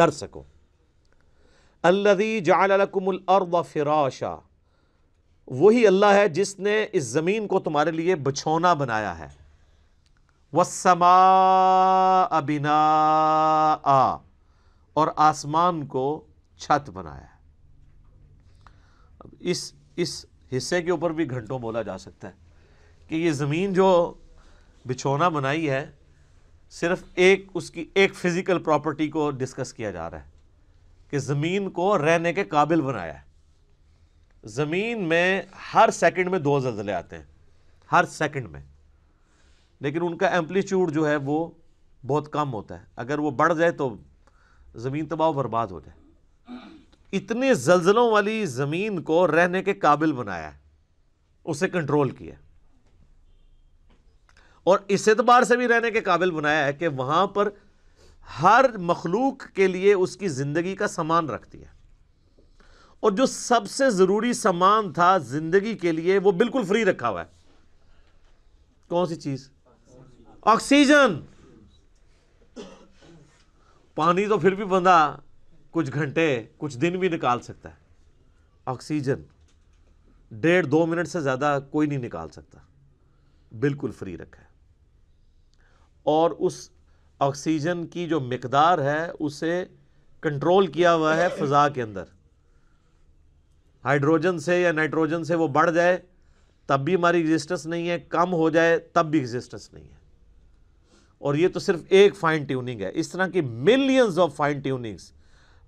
डर सको अल्लदी जालकुमल फिराशा वही अल्लाह है जिसने इस ज़मीन को तुम्हारे लिए बछौना बनाया है वसमा अबिना और आसमान को छत बनाया है इस इस हिस्से के ऊपर भी घंटों बोला जा सकता है कि ये ज़मीन जो बिछौना बनाई है सिर्फ एक उसकी एक फ़िज़िकल प्रॉपर्टी को डिस्कस किया जा रहा है कि ज़मीन को रहने के काबिल बनाया है ज़मीन में हर सेकंड में दो जल्जले आते हैं हर सेकंड में लेकिन उनका एम्पलीट्यूड जो है वो बहुत कम होता है अगर वो बढ़ जाए तो ज़मीन तबाह बर्बाद हो जाए इतने जल्जलों वाली ज़मीन को रहने के काबिल बनाया है उसे कंट्रोल किया और इस एतबार से भी रहने के काबिल बनाया है कि वहाँ पर हर मखलूक के लिए उसकी ज़िंदगी का सामान रख दिया और जो सबसे ज़रूरी सामान था ज़िंदगी के लिए वो बिल्कुल फ्री रखा हुआ है कौन सी चीज़ ऑक्सीजन पानी तो फिर भी बंदा कुछ घंटे कुछ दिन भी निकाल सकता है ऑक्सीजन डेढ़ दो मिनट से ज़्यादा कोई नहीं निकाल सकता बिल्कुल फ्री रखा है और उस ऑक्सीजन की जो मकदार है उसे कंट्रोल किया हुआ है फ़ज़ा के अंदर हाइड्रोजन से या नाइट्रोजन से वो बढ़ जाए तब भी हमारी एग्जिस्टेंस नहीं है कम हो जाए तब भी एग्जिस्टेंस नहीं है और ये तो सिर्फ एक फाइन ट्यूनिंग है इस तरह की मिलियंस ऑफ फाइन ट्यूनिंग्स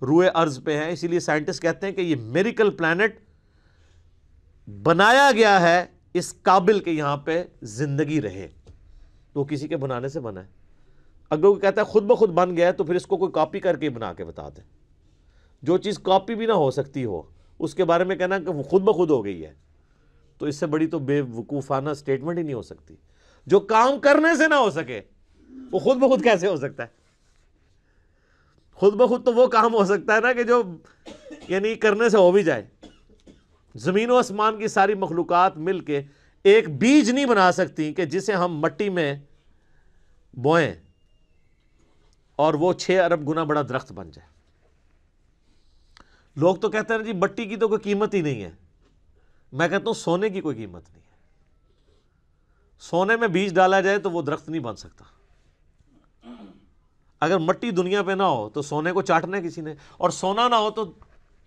रूए अर्ज पे हैं इसीलिए साइंटिस्ट कहते हैं कि ये मेरिकल प्लानट बनाया गया है इस काबिल के यहाँ पर ज़िंदगी रहे तो किसी के बनाने से बना है अगर कोई कहता है खुद ब खुद बन गया तो फिर इसको कोई कॉपी करके बना के बता दें जो चीज़ कॉपी भी ना हो सकती हो उसके बारे में कहना कि खुद ब खुद हो गई है तो इससे बड़ी तो बेवकूफ़ाना स्टेटमेंट ही नहीं हो सकती जो काम करने से ना हो सके वो खुद ब खुद कैसे हो सकता है खुद ब खुद तो वो काम हो सकता है ना कि जो यानी करने से हो भी जाए ज़मीन व आसमान की सारी मखलूक मिल के एक बीज नहीं बना सकती कि जिसे हम मट्टी में बोएं और वो छः अरब गुना बड़ा दरख्त बन जाए लोग तो कहते हैं जी मट्टी की तो कोई कीमत ही नहीं है मैं कहता हूँ सोने की कोई कीमत नहीं है सोने में बीज डाला जाए तो वो दरख्त नहीं बन सकता अगर मट्टी दुनिया पे ना हो तो सोने को चाटना किसी ने और सोना ना हो तो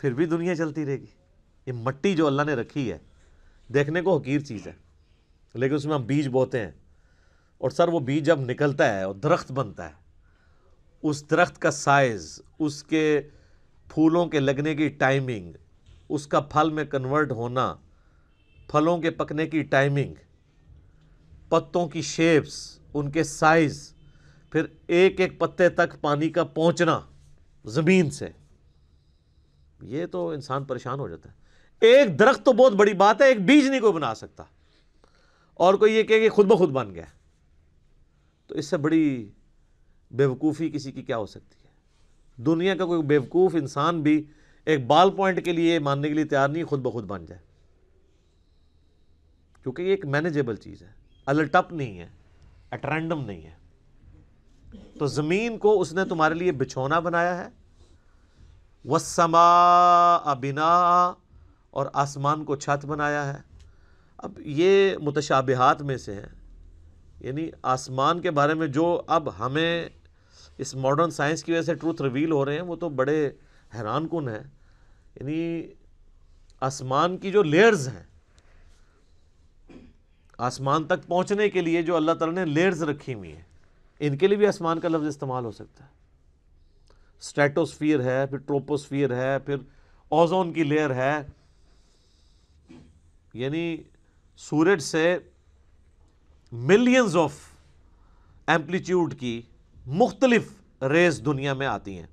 फिर भी दुनिया चलती रहेगी ये मट्टी जो अल्लाह ने रखी है देखने को हकीर चीज़ है लेकिन उसमें हम बीज बोते हैं और सर वो बीज जब निकलता है और दरख्त बनता है उस दरख्त का साइज़ उसके फूलों के लगने की टाइमिंग उसका फल में कन्वर्ट होना फलों के पकने की टाइमिंग पत्तों की शेप्स उनके साइज़ फिर एक एक पत्ते तक पानी का पहुंचना ज़मीन से ये तो इंसान परेशान हो जाता है एक दरख्त तो बहुत बड़ी बात है एक बीज नहीं कोई बना सकता और कोई ये कहे खुद ब खुद बन गया तो इससे बड़ी बेवकूफ़ी किसी की क्या हो सकती है दुनिया का कोई बेवकूफ़ इंसान भी एक बाल पॉइंट के लिए मानने के लिए तैयार नहीं खुद ब खुद बन जाए क्योंकि ये एक मैनेजेबल चीज़ है अलटअप नहीं है एट्रैंडम नहीं है तो ज़मीन को उसने तुम्हारे लिए बिछौना बनाया है वसमा अबिना और आसमान को छत बनाया है अब ये मुतशाबहत में से हैं यानी आसमान के बारे में जो अब हमें इस मॉडर्न साइंस की वजह से ट्रूथ रिवील हो रहे हैं वो तो बड़े हैरान कन हैं यानी आसमान की जो लेयर्स हैं आसमान तक पहुंचने के लिए जो अल्लाह ताला ने लेयर्स रखी हुई हैं इनके लिए भी आसमान का लफ्ज़ इस्तेमाल हो सकता है स्ट्रेटोस्फीयर है फिर ट्रोपोस्फीयर है फिर ओजोन की लेयर है यानी सूरज से मिलियंस ऑफ एम्पलीट्यूड की मुख्तलिफ रेस दुनिया में आती हैं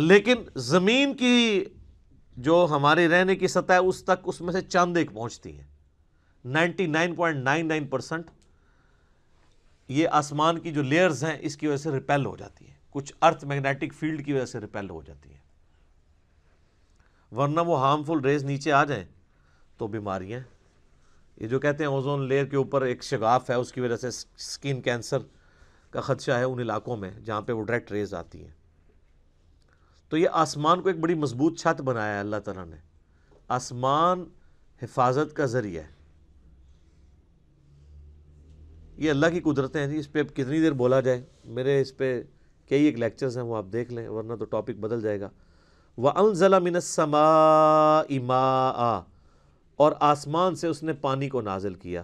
लेकिन ज़मीन की जो हमारे रहने की सतह है उस तक उसमें से चंद एक पहुंचती है 99.99 परसेंट ये आसमान की जो लेयर्स हैं इसकी वजह से रिपेल हो जाती है कुछ अर्थ मैग्नेटिक फील्ड की वजह से रिपेल हो जाती है वरना वो हार्मफुल रेज नीचे आ जाएं तो बीमारियाँ ये जो कहते हैं ओजोन लेयर के ऊपर एक शगाफ है उसकी वजह से स्किन कैंसर का ख़दशा है उन इलाकों में जहाँ पे वो डायरेक्ट रेज आती हैं तो ये आसमान को एक बड़ी मजबूत छत बनाया है अल्लाह तला ने आसमान हिफाजत का ज़रिया है ये अल्लाह की कुदरतें हैं जी इस पर कितनी देर बोला जाए मेरे इस पर कई एक लेक्चर्स हैं वो आप देख लें वरना तो टॉपिक बदल जाएगा व अनजला मिनसमा इमा और आसमान से उसने पानी को नाजिल किया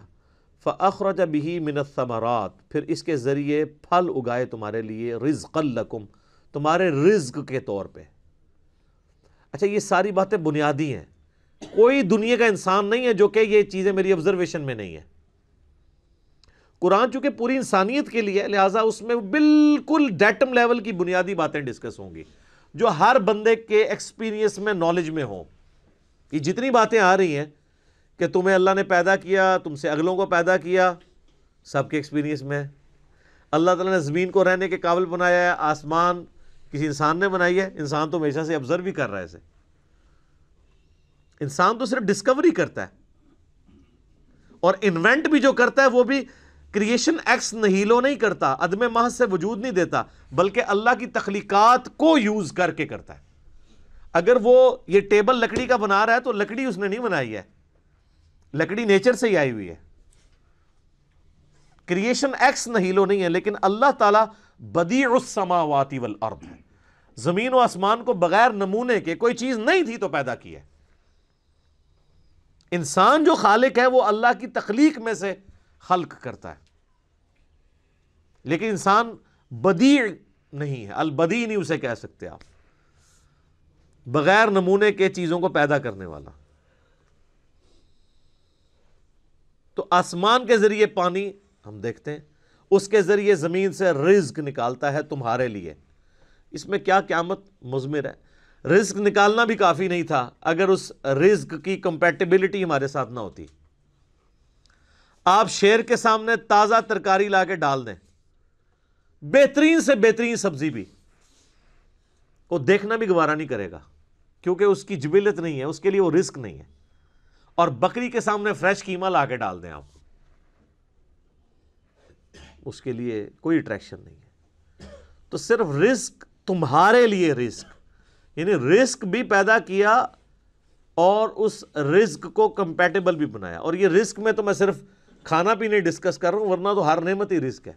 जब बिही मिनसमरात फिर इसके ज़रिए फल उगाए तुम्हारे लिए रिज़ल्लकुम तुम्हारे रिज्क के तौर पे अच्छा ये सारी बातें बुनियादी हैं कोई दुनिया का इंसान नहीं है जो कि ये चीज़ें मेरी ऑब्जर्वेशन में नहीं है कुरान चूंकि पूरी इंसानियत के लिए लिहाजा उसमें बिल्कुल डेटम लेवल की बुनियादी बातें डिस्कस होंगी जो हर बंदे के एक्सपीरियंस में नॉलेज में हो ये जितनी बातें आ रही हैं कि तुम्हें अल्लाह ने पैदा किया तुमसे अगलों को पैदा किया सबके एक्सपीरियंस में अल्लाह ताला ने ज़मीन को रहने के काबिल बनाया है आसमान किसी इंसान ने बनाई है इंसान तो हमेशा से ऑब्जर्व भी कर रहा है इसे इंसान तो सिर्फ डिस्कवरी करता है और इन्वेंट भी जो करता है वो भी क्रिएशन एक्स नहीलो नहीं करता अदम माह से वजूद नहीं देता बल्कि अल्लाह की तख्लीक़ात को यूज़ करके करता है अगर वो ये टेबल लकड़ी का बना रहा है तो लकड़ी उसने नहीं बनाई है लकड़ी नेचर से ही आई हुई है क्रिएशन एक्स नहीलो नहीं है लेकिन अल्लाह तला बदी उसमावाती वल अर्द है ज़मीन व आसमान को बगैर नमूने के कोई चीज़ नहीं थी तो पैदा की है इंसान जो खालिक है वो अल्लाह की तखलीक में से खल्क करता है लेकिन इंसान बदी नहीं है अलबदी नहीं उसे कह सकते आप बगैर नमूने के चीज़ों को पैदा करने वाला तो आसमान के ज़रिए पानी हम देखते हैं उसके ज़रिए ज़मीन से रिज्क निकालता है तुम्हारे लिए इसमें क्या क्यामत मुजमिर है रिज्क निकालना भी काफ़ी नहीं था अगर उस रिज्क की कंपेटेबिलिटी हमारे साथ ना होती आप शेर के सामने ताज़ा तरकारी ला के डाल दें बेहतरीन से बेहतरीन सब्जी भी वो देखना भी गवारा नहीं करेगा क्योंकि उसकी जबिलत नहीं है उसके लिए वो रिस्क नहीं है और बकरी के सामने फ्रेश कीमा ला के डाल दें आप उसके लिए कोई अट्रैक्शन नहीं है तो सिर्फ रिस्क तुम्हारे लिए रिस्क यानी रिस्क भी पैदा किया और उस रिस्क को कंपेटेबल भी बनाया और ये रिस्क में तो मैं सिर्फ खाना पीने डिस्कस कर रहा हूँ वरना तो हर नेमत ही रिस्क है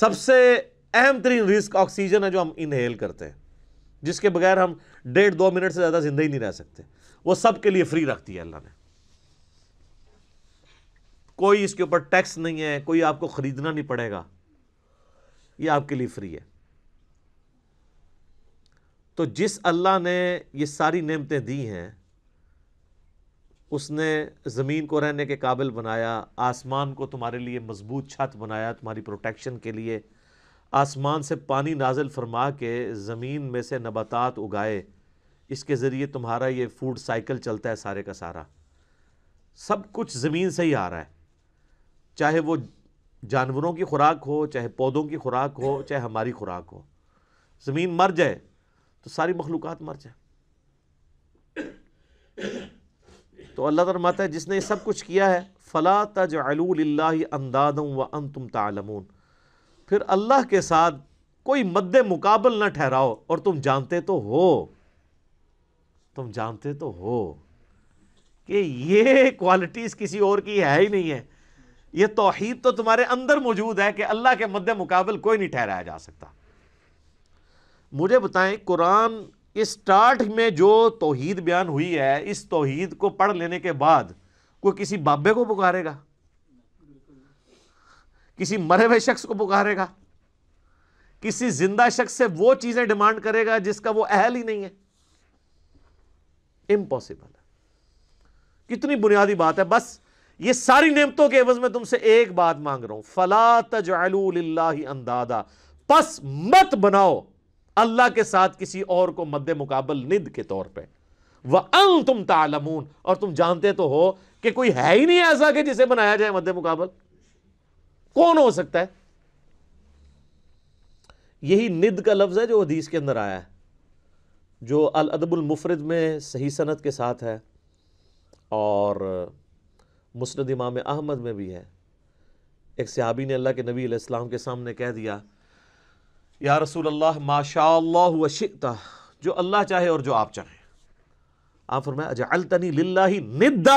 सबसे अहम तरीन रिस्क ऑक्सीजन है जो हम इनहेल करते हैं जिसके बगैर हम डेढ़ दो मिनट से ज़्यादा ज़िंदा ही नहीं रह सकते वो सब के लिए फ्री रखती है अल्लाह ने कोई इसके ऊपर टैक्स नहीं है कोई आपको ख़रीदना नहीं पड़ेगा ये आपके लिए फ्री है तो जिस अल्लाह ने ये सारी नेमतें दी हैं उसने ज़मीन को रहने के काबिल बनाया आसमान को तुम्हारे लिए मजबूत छत बनाया तुम्हारी प्रोटेक्शन के लिए आसमान से पानी नाजिल फरमा के ज़मीन में से नबातात उगाए इसके ज़रिए तुम्हारा ये फूड साइकिल चलता है सारे का सारा सब कुछ ज़मीन से ही आ रहा है चाहे वो जानवरों की खुराक हो चाहे पौधों की खुराक हो चाहे हमारी खुराक हो ज़मीन मर जाए तो सारी मखलूक मर जाए तो अल्लाह तरमाता है जिसने ये सब कुछ किया है फ़ला तजल्ला अंदाद व अन तुम तमून फिर अल्लाह के साथ कोई मद्द मुकाबल ना ठहराओ और तुम जानते तो हो तुम जानते तो हो कि ये क्वालिटीज़ किसी और की है ही नहीं है ये तोहद तो तुम्हारे अंदर मौजूद है कि अल्लाह के मद्द मुकाबल कोई नहीं ठहराया जा सकता मुझे बताएं कुरान स्टार्ट में जो तोहीद बयान हुई है इस तोहीद को पढ़ लेने के बाद कोई किसी बाबे को पुकारेगा किसी मरे हुए शख्स को पुकारेगा किसी जिंदा शख्स से वो चीजें डिमांड करेगा जिसका वो अहल ही नहीं है इम्पॉसिबल है कितनी बुनियादी बात है बस ये सारी नियमतों के एवज में तुमसे एक बात मांग रहा हूं फला तजाला अंदादा पस मत बनाओ अल्लाह के साथ किसी और को मद्द मुकाबल निद के तौर पर वह अल तुम तालमून और तुम जानते तो हो कि कोई है ही नहीं ऐसा कि जिसे बनाया जाए मद्द मुकाबल कौन हो सकता है यही निद का लफ्ज़ है जो हदीस के अंदर आया है जो अल अदबुल मुफरद में सही सनत के साथ है और मुस्द इमाम अहमद में भी है एक सहाबी ने अल्लाह के नबी इस्लाम के सामने कह दिया या रसूल अल्लाह माशा वशिता जो अल्लाह चाहे और जो आप चाहें आप फरमाए अजलतनी लाला निद्दा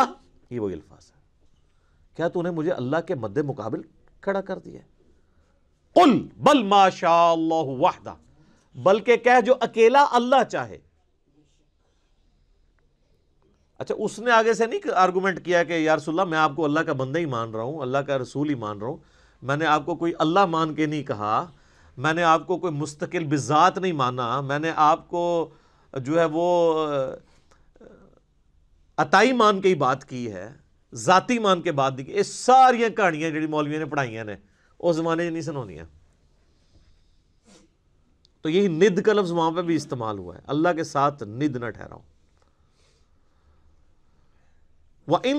ये वही अल्फाज है क्या तूने मुझे अल्लाह के मद्दे मुकाबिल खड़ा कर दिया कुल बल माशा बल्कि कह जो अकेला अल्लाह चाहे अच्छा उसने आगे से नहीं आर्गूमेंट किया कि यार सुल्ला मैं आपको अल्लाह का बंदा ही मान रहा हूँ अल्लाह का रसूल ही मान रहा हूं मैंने आपको कोई अल्लाह मान के नहीं कहा मैंने आपको कोई मुस्तकिल बिज़ात नहीं माना मैंने आपको जो है वो अताई मान के ही बात की है जाति मान के बात की ये सारियां कहानियां जी मौलवियों ने पढ़ाइया ने उस जमाने नहीं सुना तो यही निद का लफ्ज़ वहां पर भी इस्तेमाल हुआ है अल्लाह के साथ निद ना ठहराओ वह इन